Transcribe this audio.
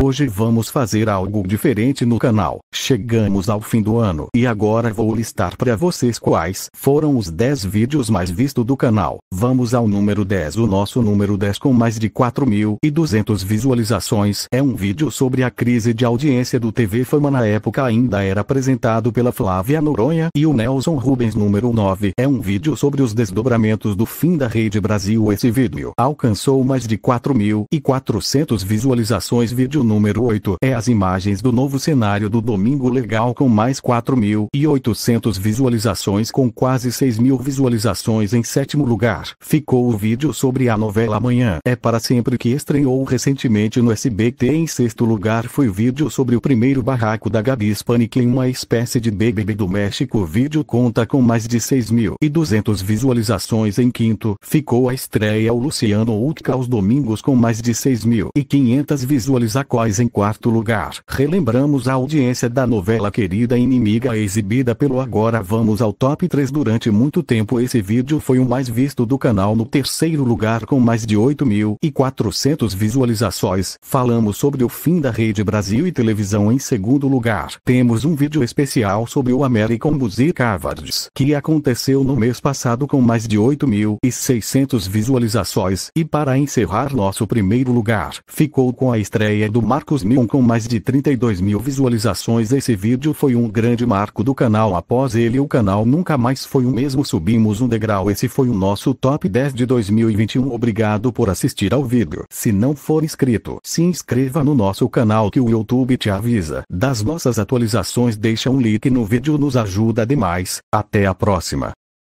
Hoje vamos fazer algo diferente no canal. Chegamos ao fim do ano e agora vou listar para vocês quais foram os 10 vídeos mais vistos do canal. Vamos ao número 10. O nosso número 10 com mais de 4.200 visualizações é um vídeo sobre a crise de audiência do TV Fama na época ainda era apresentado pela Flávia Noronha e o Nelson Rubens. Número 9 é um vídeo sobre os desdobramentos do fim da Rede Brasil. Esse vídeo alcançou mais de 4.400 visualizações. Vídeo número 8 é as imagens do novo cenário do Domingo Legal com mais 4.800 visualizações com quase 6.000 visualizações em sétimo lugar. Ficou o vídeo sobre a novela Amanhã é para sempre que estreou recentemente no SBT. Em sexto lugar foi o vídeo sobre o primeiro barraco da Gabi Hispanic em uma espécie de BBB do México. O vídeo conta com mais de 6.200 visualizações em quinto. Ficou a estreia o Luciano Utka aos domingos com mais de 6.500 visualizações quais em quarto lugar relembramos a audiência da novela Querida Inimiga exibida pelo Agora Vamos ao Top 3 durante muito tempo esse vídeo foi o mais visto do canal no terceiro lugar com mais de 8.400 visualizações. Falamos sobre o fim da Rede Brasil e televisão em segundo lugar. Temos um vídeo especial sobre o American Music Awards que aconteceu no mês passado com mais de 8.600 visualizações e para encerrar nosso primeiro lugar ficou com a estreia do Marcos Mion com mais de 32 mil visualizações esse vídeo foi um grande marco do canal após ele o canal nunca mais foi o mesmo subimos um degrau esse foi o nosso top 10 de 2021 obrigado por assistir ao vídeo se não for inscrito se inscreva no nosso canal que o YouTube te avisa das nossas atualizações deixa um like no vídeo nos ajuda demais até a próxima